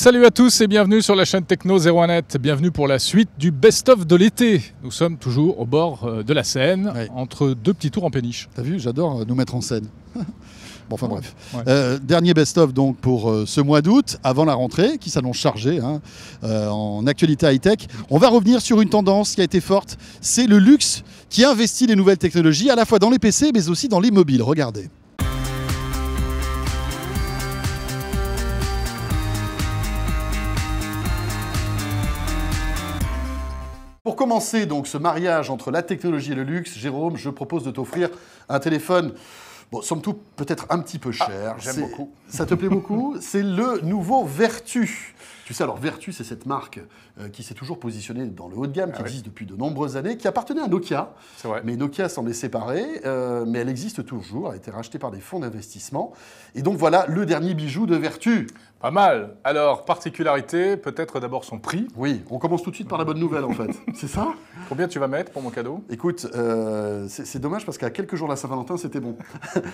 Salut à tous et bienvenue sur la chaîne Techno 01net. Bienvenue pour la suite du best-of de l'été. Nous sommes toujours au bord euh, de la Seine, entre deux petits tours en péniche. T'as vu, j'adore euh, nous mettre en scène. enfin bref. Euh, dernier best-of donc pour ce mois d'août, avant la rentrée, qui s'annonce chargée hein, en actualité high-tech. On va revenir sur une tendance qui a été forte, c'est le luxe qui investit les nouvelles technologies à la fois dans les PC mais aussi dans les mobiles. Regardez. commencer donc ce mariage entre la technologie et le luxe, Jérôme, je propose de t'offrir un téléphone. Bon, somme toute, peut-être un petit peu ah, cher. J'aime beaucoup. Ça te plaît beaucoup C'est le nouveau Vertu. Tu sais, alors Vertu, c'est cette marque euh, qui s'est toujours positionnée dans le haut de gamme, ah qui existe depuis de nombreuses années, qui appartenait à Nokia. Mais Nokia s'en est séparée, euh, mais elle existe toujours, elle a été rachetée par des fonds d'investissement. Et donc voilà le dernier bijou de Vertu. Pas mal. Alors, particularité, peut-être d'abord son prix. Oui, on commence tout de suite par la bonne nouvelle en fait. c'est ça Combien tu vas mettre pour mon cadeau Écoute, euh, c'est dommage parce qu'à quelques jours de la Saint-Valentin, c'était bon.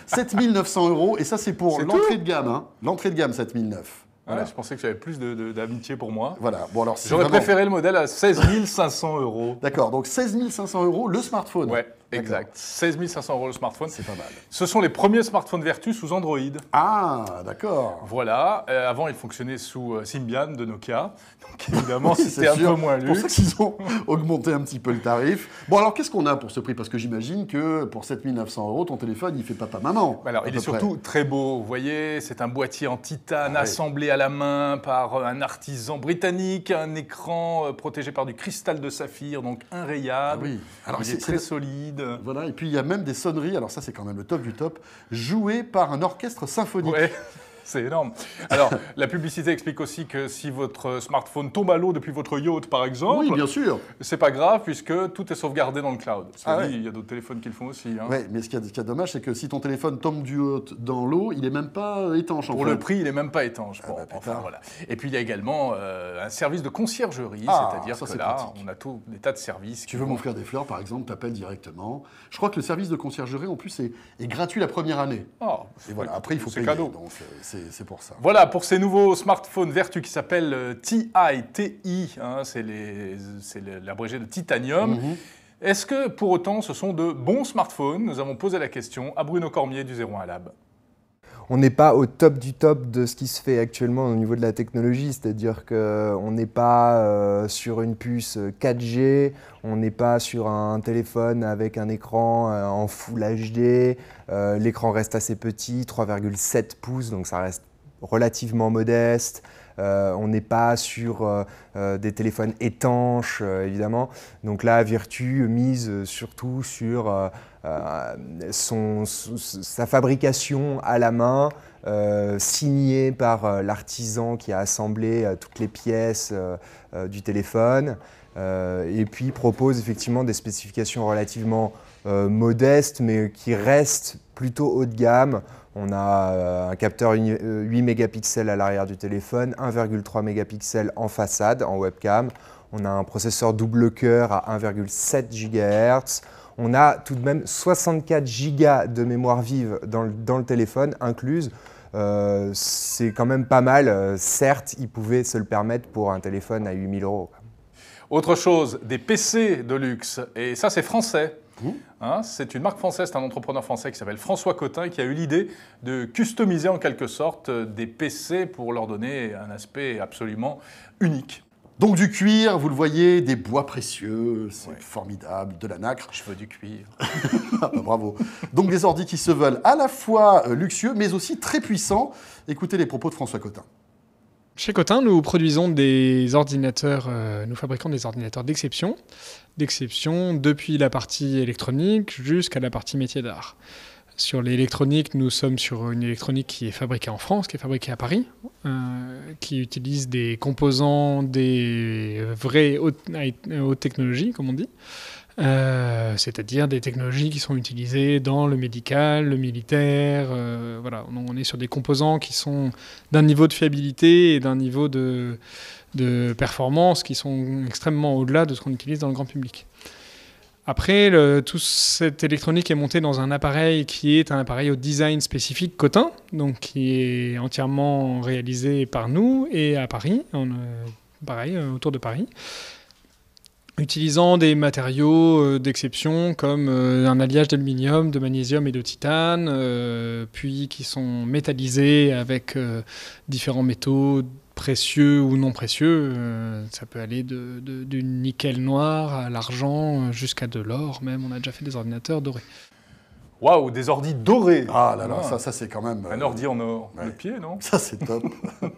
7900 euros, et ça c'est pour hein. l'entrée de gamme. L'entrée de gamme, 7900 je pensais que j'avais plus d'amitié pour moi. Voilà. Bon, J'aurais préféré le modèle à 16 500 euros. D'accord, donc 16 500 euros le smartphone. Ouais. Exact. 16 500 euros le smartphone. C'est pas mal. Ce sont les premiers smartphones Vertu sous Android. Ah, d'accord. Voilà. Euh, avant, ils fonctionnaient sous euh, Symbian de Nokia. Donc évidemment, c'était un peu moins luxe. pour ça qu'ils ont augmenté un petit peu le tarif. Bon, alors qu'est-ce qu'on a pour ce prix Parce que j'imagine que pour 7 900 euros, ton téléphone, il fait papa-maman. Bah alors, il est surtout très beau. Vous voyez, c'est un boîtier en titane ah assemblé à la main par euh, un artisan britannique, un écran protégé par du cristal de saphir, donc ah inrayable. oui. Alors, il est très solide. Euh, voilà, et puis il y a même des sonneries, alors ça c'est quand même le top du top, jouées par un orchestre symphonique. C'est énorme. Alors, la publicité explique aussi que si votre smartphone tombe à l'eau depuis votre yacht, par exemple, oui, bien sûr, c'est pas grave puisque tout est sauvegardé dans le cloud. Ah il y a d'autres téléphones qui le font aussi. Hein. Oui, mais ce qui est, dommage, c'est que si ton téléphone tombe du yacht dans l'eau, il est même pas euh, étanche. Pour le prix, il est même pas étanche. Ah bah, enfin, voilà. Et puis il y a également euh, un service de conciergerie, ah, c'est-à-dire que là, on a tout, des tas de services. Tu veux m'offrir des fleurs, par exemple, t'appelles directement. Je crois que le service de conciergerie, en plus, est, gratuit la première année. Ah, Et voilà, après, il faut payer. Cadeau. Euh, voilà, pour ces nouveaux smartphones vertus qui s'appellent euh, TI, TI, hein, c'est l'abrégé de titanium. Mhm. Est-ce que pour autant ce sont de bons smartphones Nous avons posé la question à Bruno Cormier du 01 Lab on n'est pas au top du top de ce qui se fait actuellement au niveau de la technologie, c'est-à-dire qu'on euh, n'est pas euh, sur une puce 4G, euh, on n'est pas sur un téléphone avec un écran en Full HD, l'écran reste assez petit, 3,7 pouces, donc ça reste relativement modeste. Euh, on n'est pas sur euh, euh, des téléphones étanches, évidemment. Donc là, Virtu mise surtout sur sa fabrication à la main. signée par l'artisan qui a assemblé toutes les pièces du téléphone. et puis propose effectivement des spécifications relativement modestes, mais qui restent plutôt haut de gamme on a euh, un capteur 8 euh, mégapixels à l'arrière du téléphone, 1,3 mégapixels en façade, en webcam. On a un processeur double cœur à 1,7 GHz. On a tout de même 64 Go de mémoire vive dans le, téléphone incluse. Euh, c'est quand même pas mal. certes, ils pouvaient se le permettre pour un téléphone à 8000 euros. Autre chose, des PC de luxe. Et ça, c'est français. Hein, c'est une marque française, c'est un entrepreneur français qui s'appelle François Cotin qui a eu l'idée de customiser en quelque sorte euh, des PC pour leur donner un aspect absolument unique. Donc du cuir, vous le voyez, des bois précieux, c'est formidable, de la nacre. Je veux du cuir. Ah, bah, bravo. Donc des ordi qui se veulent à la fois euh, luxueux mais aussi très puissants. Écoutez les propos de François Cotin. Chez Cotin, nous produisons des ordinateurs, euh, nous fabriquons des ordinateurs d'exception, d'exception depuis la partie électronique jusqu'à la partie métier d'art. Sur l'électronique, nous sommes sur une électronique qui est fabriquée en France, qui est fabriquée à Paris, euh, qui utilise des composants des euh, vraies hautes technologies, comme on dit. Euh, c'est-à-dire des technologies qui sont utilisées dans le médical, le militaire. Euh, voilà, on est sur des composants qui sont d'un niveau de fiabilité et d'un niveau de, performance qui sont extrêmement au-delà de ce qu'on utilise dans le grand public. Après, le, toute cette électronique est montée dans un appareil qui est un appareil au design spécifique Cotin, donc qui est entièrement réalisé par nous et à Paris, en, euh, pareil, autour de Paris utilisant des matériaux euh, d'exception comme euh, un alliage d'aluminium, de magnésium et de titane, euh, puis qui sont métallisés avec différents métaux précieux ou non précieux. ça peut aller du nickel noir à l'argent jusqu'à de l'or même. On a déjà fait des ordinateurs dorés. Waouh, des ordis dorés Ah là là, ah. ça, ça c'est quand même. Un euh, ordi en or, le pied, non Ça c'est top.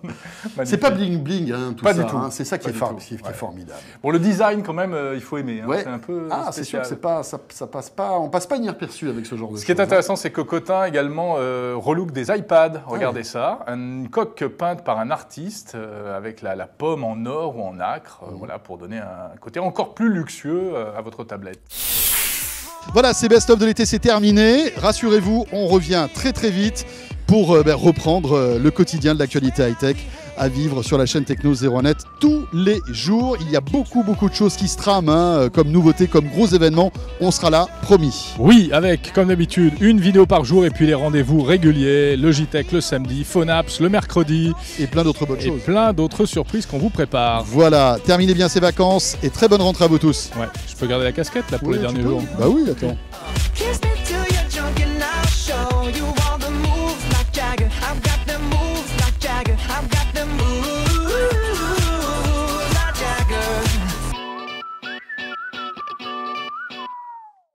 c'est pas bling bling, hein, tout pas ça. Du tout. Hein, c'est ça qui, est, qui est, formidable. Bon, le design quand même, euh, il faut aimer. Hein, c'est un peu. Ah, c'est sûr que pas, ça, passe pas, on passe pas inaperçu avec ce genre de. Ce qui est hein. intéressant, c'est que Cotin également euh, relook des iPads. Ah Regardez ça, une coque peinte par un artiste euh, avec la, pomme en or ou en acre, mmh. voilà, pour donner un côté encore plus luxueux à votre tablette. Voilà, ces best-of de l'été, c'est terminé. Rassurez-vous, on revient très très vite pour euh, ben, reprendre euh, le quotidien de l'actualité high-tech à vivre sur la chaîne Techno net tous les jours. Il y a beaucoup, beaucoup de choses qui se trament, hein. euh, comme nouveautés, comme gros événements. On sera là, promis. Oui, avec, comme d'habitude, une vidéo par jour et puis les rendez-vous réguliers, Logitech le samedi, Phonaps le mercredi. Et plein d'autres bonnes et plein d'autres surprises qu'on vous prépare. Voilà, terminez bien ces vacances et très bonne rentrée à vous tous. Ouais, je peux garder la casquette là pour les derniers jours. Bah oui, attends.